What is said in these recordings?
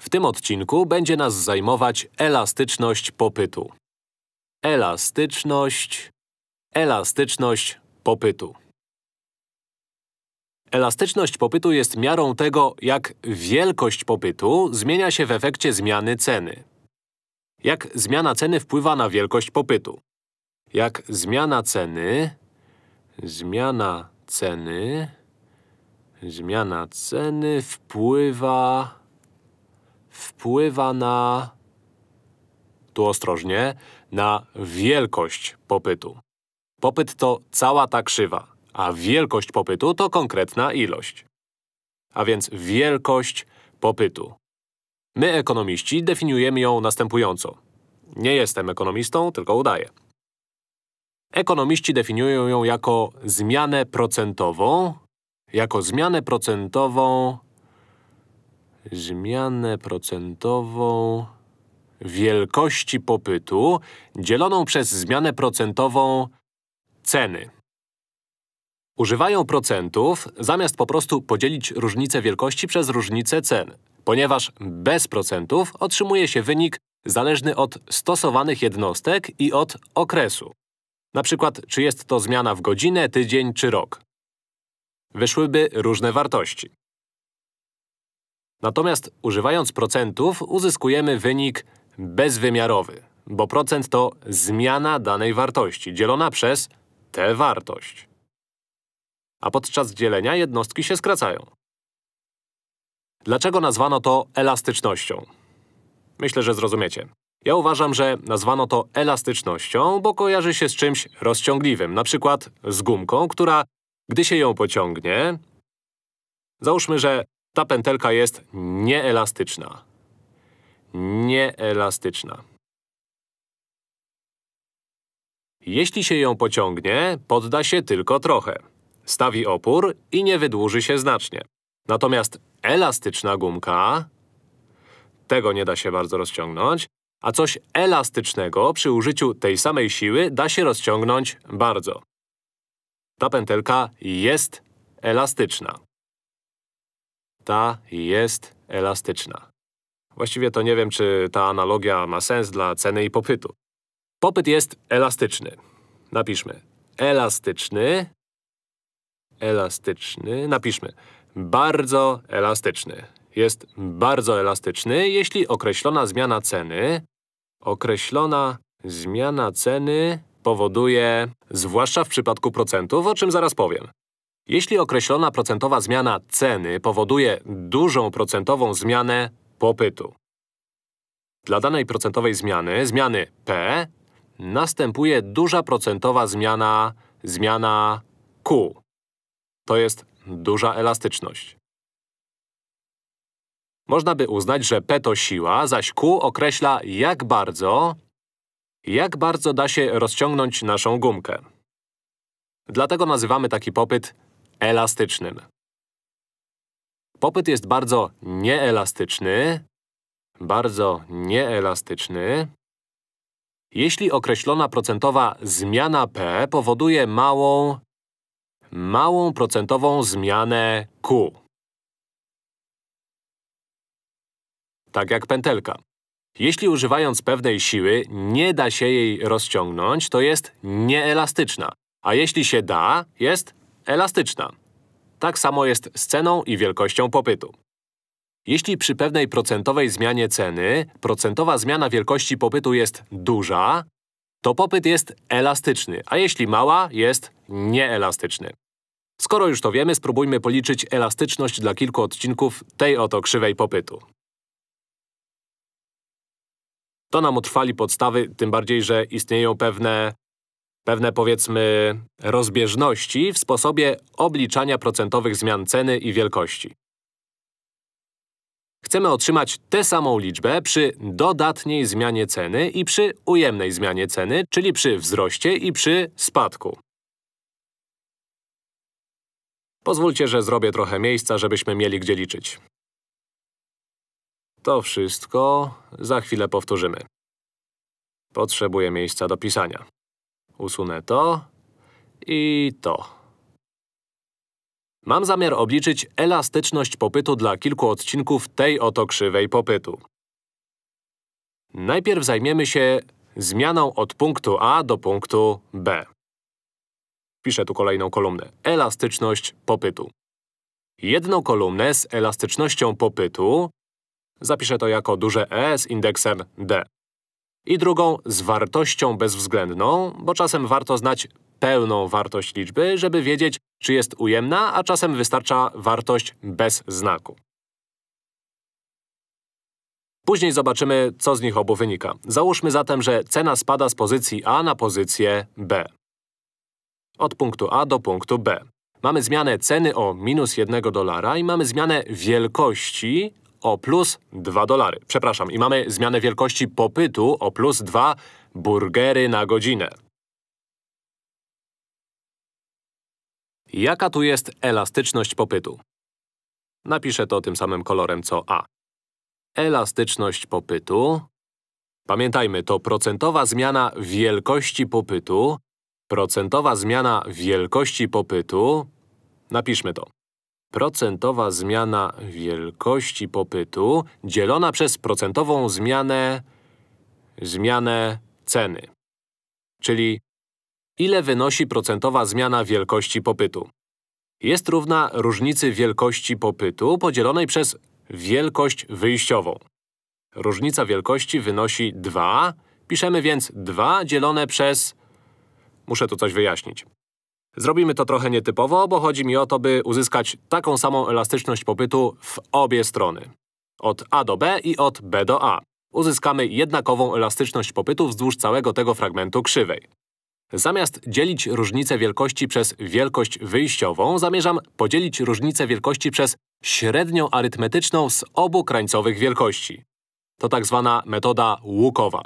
W tym odcinku będzie nas zajmować elastyczność popytu. Elastyczność… Elastyczność popytu. Elastyczność popytu jest miarą tego, jak wielkość popytu zmienia się w efekcie zmiany ceny. Jak zmiana ceny wpływa na wielkość popytu. Jak zmiana ceny… Zmiana ceny… Zmiana ceny wpływa wpływa na… tu ostrożnie… na wielkość popytu. Popyt to cała ta krzywa, a wielkość popytu to konkretna ilość. A więc wielkość popytu. My, ekonomiści, definiujemy ją następująco. Nie jestem ekonomistą, tylko udaję. Ekonomiści definiują ją jako zmianę procentową, jako zmianę procentową zmianę procentową wielkości popytu dzieloną przez zmianę procentową ceny. Używają procentów, zamiast po prostu podzielić różnicę wielkości przez różnicę cen, ponieważ bez procentów otrzymuje się wynik zależny od stosowanych jednostek i od okresu. Na przykład, czy jest to zmiana w godzinę, tydzień czy rok. Wyszłyby różne wartości. Natomiast używając procentów uzyskujemy wynik bezwymiarowy, bo procent to zmiana danej wartości dzielona przez tę wartość. A podczas dzielenia jednostki się skracają. Dlaczego nazwano to elastycznością? Myślę, że zrozumiecie. Ja uważam, że nazwano to elastycznością, bo kojarzy się z czymś rozciągliwym, na przykład z gumką, która, gdy się ją pociągnie… Załóżmy, że ta pętelka jest nieelastyczna. Nieelastyczna. Jeśli się ją pociągnie, podda się tylko trochę. Stawi opór i nie wydłuży się znacznie. Natomiast elastyczna gumka… Tego nie da się bardzo rozciągnąć. A coś elastycznego przy użyciu tej samej siły da się rozciągnąć bardzo. Ta pętelka jest elastyczna. Ta jest elastyczna. Właściwie to nie wiem, czy ta analogia ma sens dla ceny i popytu. Popyt jest elastyczny. Napiszmy. Elastyczny. Elastyczny. Napiszmy. Bardzo elastyczny. Jest bardzo elastyczny, jeśli określona zmiana ceny określona zmiana ceny powoduje, zwłaszcza w przypadku procentów, o czym zaraz powiem, jeśli określona procentowa zmiana ceny powoduje dużą procentową zmianę popytu. Dla danej procentowej zmiany, zmiany P, następuje duża procentowa zmiana, zmiana Q. To jest duża elastyczność. Można by uznać, że P to siła, zaś Q określa, jak bardzo, jak bardzo da się rozciągnąć naszą gumkę. Dlatego nazywamy taki popyt elastycznym. Popyt jest bardzo nieelastyczny, bardzo nieelastyczny, jeśli określona procentowa zmiana P powoduje małą, małą procentową zmianę Q. Tak jak pętelka. Jeśli używając pewnej siły nie da się jej rozciągnąć, to jest nieelastyczna, a jeśli się da, jest elastyczna. Tak samo jest z ceną i wielkością popytu. Jeśli przy pewnej procentowej zmianie ceny procentowa zmiana wielkości popytu jest duża, to popyt jest elastyczny, a jeśli mała, jest nieelastyczny. Skoro już to wiemy, spróbujmy policzyć elastyczność dla kilku odcinków tej oto krzywej popytu. To nam utrwali podstawy, tym bardziej, że istnieją pewne pewne powiedzmy rozbieżności w sposobie obliczania procentowych zmian ceny i wielkości. Chcemy otrzymać tę samą liczbę przy dodatniej zmianie ceny i przy ujemnej zmianie ceny, czyli przy wzroście i przy spadku. Pozwólcie, że zrobię trochę miejsca, żebyśmy mieli gdzie liczyć. To wszystko za chwilę powtórzymy. Potrzebuję miejsca do pisania. Usunę to i to. Mam zamiar obliczyć elastyczność popytu dla kilku odcinków tej oto krzywej popytu. Najpierw zajmiemy się zmianą od punktu A do punktu B. Piszę tu kolejną kolumnę. Elastyczność popytu. Jedną kolumnę z elastycznością popytu zapiszę to jako duże E z indeksem D i drugą z wartością bezwzględną, bo czasem warto znać pełną wartość liczby, żeby wiedzieć, czy jest ujemna, a czasem wystarcza wartość bez znaku. Później zobaczymy, co z nich obu wynika. Załóżmy zatem, że cena spada z pozycji A na pozycję B. Od punktu A do punktu B. Mamy zmianę ceny o minus 1 dolara i mamy zmianę wielkości o plus 2 dolary. Przepraszam, i mamy zmianę wielkości popytu o plus 2 burgery na godzinę. Jaka tu jest elastyczność popytu? Napiszę to tym samym kolorem co A. Elastyczność popytu… Pamiętajmy, to procentowa zmiana wielkości popytu, procentowa zmiana wielkości popytu… Napiszmy to procentowa zmiana wielkości popytu dzielona przez procentową zmianę… zmianę ceny. Czyli ile wynosi procentowa zmiana wielkości popytu. Jest równa różnicy wielkości popytu podzielonej przez wielkość wyjściową. Różnica wielkości wynosi 2, piszemy więc 2 dzielone przez… Muszę tu coś wyjaśnić. Zrobimy to trochę nietypowo, bo chodzi mi o to, by uzyskać taką samą elastyczność popytu w obie strony. Od A do B i od B do A. Uzyskamy jednakową elastyczność popytu wzdłuż całego tego fragmentu krzywej. Zamiast dzielić różnicę wielkości przez wielkość wyjściową, zamierzam podzielić różnicę wielkości przez średnią arytmetyczną z obu krańcowych wielkości. To tak zwana metoda łukowa.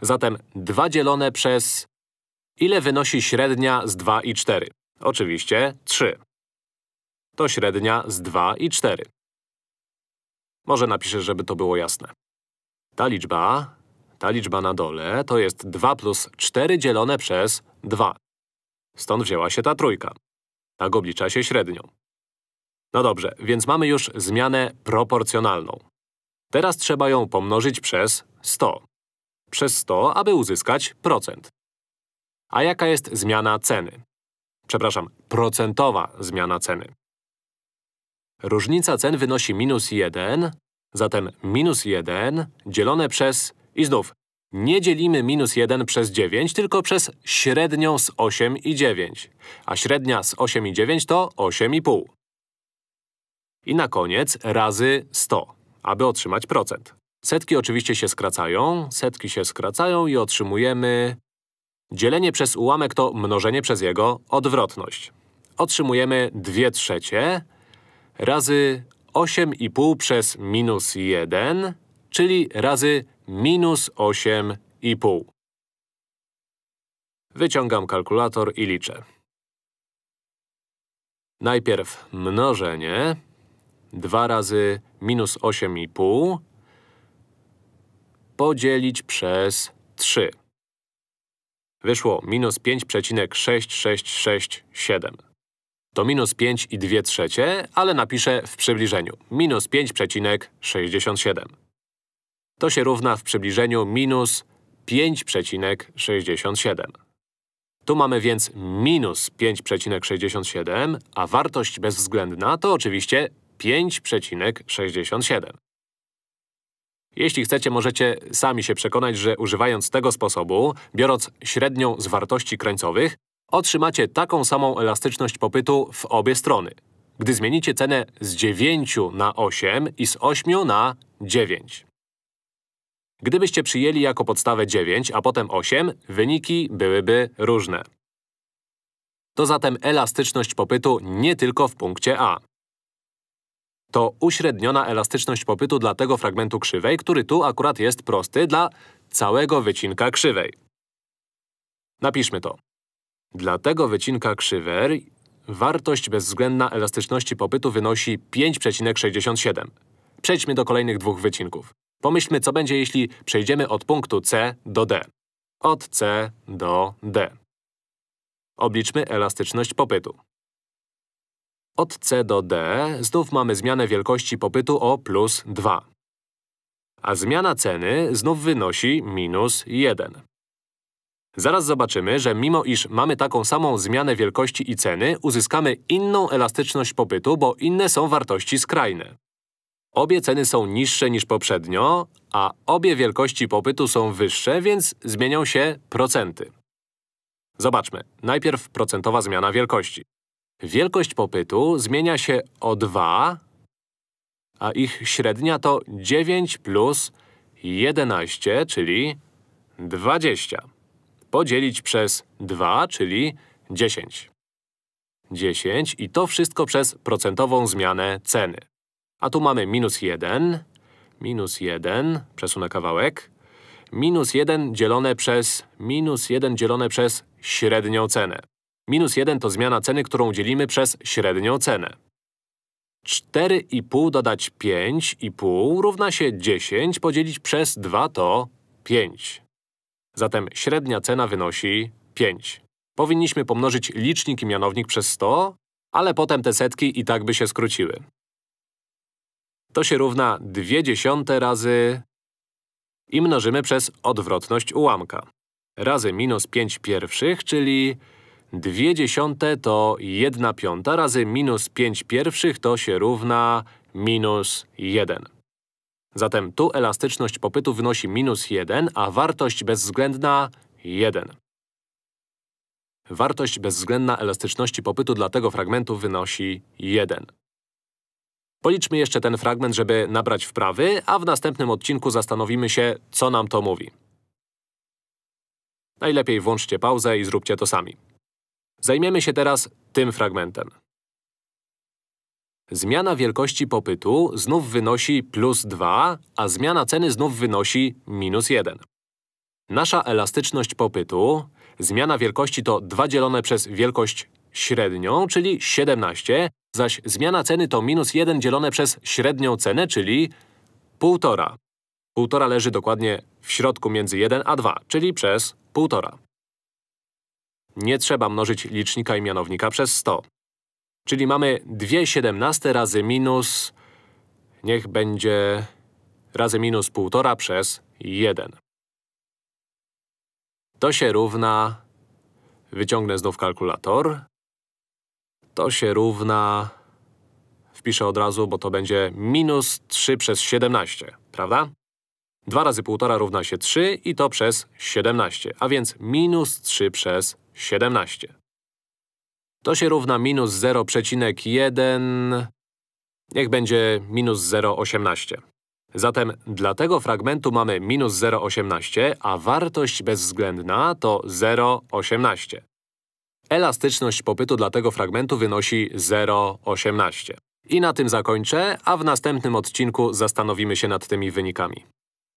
Zatem 2 dzielone przez… Ile wynosi średnia z 2 i 4? Oczywiście 3. To średnia z 2 i 4. Może napiszę, żeby to było jasne. Ta liczba, ta liczba na dole, to jest 2 plus 4 dzielone przez 2. Stąd wzięła się ta trójka. Tak oblicza się średnią. No dobrze, więc mamy już zmianę proporcjonalną. Teraz trzeba ją pomnożyć przez 100. Przez 100, aby uzyskać procent. A jaka jest zmiana ceny? Przepraszam, procentowa zmiana ceny. Różnica cen wynosi minus 1, zatem minus 1 dzielone przez… i znów, nie dzielimy minus 1 przez 9, tylko przez średnią z 8 i 9. A średnia z 8 i 9 to 8,5. I na koniec razy 100, aby otrzymać procent. Setki oczywiście się skracają, setki się skracają i otrzymujemy… Dzielenie przez ułamek to mnożenie przez jego odwrotność. Otrzymujemy 2 trzecie razy 8,5 przez minus 1, czyli razy minus 8,5. Wyciągam kalkulator i liczę. Najpierw mnożenie 2 razy minus 8,5 podzielić przez 3. Wyszło minus 5,6667. To minus 5 i 2 trzecie, ale napiszę w przybliżeniu. Minus 5,67. To się równa w przybliżeniu minus 5,67. Tu mamy więc minus 5,67, a wartość bezwzględna to oczywiście 5,67. Jeśli chcecie, możecie sami się przekonać, że używając tego sposobu, biorąc średnią z wartości krańcowych, otrzymacie taką samą elastyczność popytu w obie strony. Gdy zmienicie cenę z 9 na 8 i z 8 na 9. Gdybyście przyjęli jako podstawę 9, a potem 8, wyniki byłyby różne. To zatem elastyczność popytu nie tylko w punkcie A to uśredniona elastyczność popytu dla tego fragmentu krzywej, który tu akurat jest prosty dla całego wycinka krzywej. Napiszmy to. Dla tego wycinka krzywej wartość bezwzględna elastyczności popytu wynosi 5,67. Przejdźmy do kolejnych dwóch wycinków. Pomyślmy, co będzie, jeśli przejdziemy od punktu C do D. Od C do D. Obliczmy elastyczność popytu. Od C do D znów mamy zmianę wielkości popytu o plus 2. A zmiana ceny znów wynosi minus 1. Zaraz zobaczymy, że mimo iż mamy taką samą zmianę wielkości i ceny, uzyskamy inną elastyczność popytu, bo inne są wartości skrajne. Obie ceny są niższe niż poprzednio, a obie wielkości popytu są wyższe, więc zmienią się procenty. Zobaczmy. Najpierw procentowa zmiana wielkości. Wielkość popytu zmienia się o 2, a ich średnia to 9 plus 11, czyli 20. Podzielić przez 2, czyli 10. 10 i to wszystko przez procentową zmianę ceny. A tu mamy minus 1, minus 1, przesunę kawałek, minus 1 dzielone przez minus 1 dzielone przez średnią cenę. Minus 1 to zmiana ceny, którą dzielimy przez średnią cenę. 4,5 dodać 5,5 równa się 10 podzielić przez 2 to 5. Zatem średnia cena wynosi 5. Powinniśmy pomnożyć licznik i mianownik przez 100, ale potem te setki i tak by się skróciły. To się równa 2 dziesiąte razy… i mnożymy przez odwrotność ułamka. Razy minus 5 pierwszych, czyli Dwie dziesiąte to jedna piąta razy minus pięć pierwszych to się równa minus jeden. Zatem tu elastyczność popytu wynosi minus 1, a wartość bezwzględna 1. Wartość bezwzględna elastyczności popytu dla tego fragmentu wynosi 1. Policzmy jeszcze ten fragment, żeby nabrać wprawy, a w następnym odcinku zastanowimy się, co nam to mówi. Najlepiej włączcie pauzę i zróbcie to sami. Zajmiemy się teraz tym fragmentem. Zmiana wielkości popytu znów wynosi plus 2, a zmiana ceny znów wynosi minus 1. Nasza elastyczność popytu, zmiana wielkości to 2 dzielone przez wielkość średnią, czyli 17, zaś zmiana ceny to minus 1 dzielone przez średnią cenę, czyli 1,5. 1,5 leży dokładnie w środku między 1 a 2, czyli przez 1,5. Nie trzeba mnożyć licznika i mianownika przez 100. Czyli mamy 2 siedemnaste razy minus… niech będzie… razy minus 1,5 przez 1. To się równa… Wyciągnę znów kalkulator. To się równa… Wpiszę od razu, bo to będzie minus 3 przez 17, prawda? 2 razy 1,5 równa się 3 i to przez 17, a więc minus 3 przez 17. To się równa minus 0,1… Niech będzie minus 0,18. Zatem dla tego fragmentu mamy minus 0,18, a wartość bezwzględna to 0,18. Elastyczność popytu dla tego fragmentu wynosi 0,18. I na tym zakończę, a w następnym odcinku zastanowimy się nad tymi wynikami.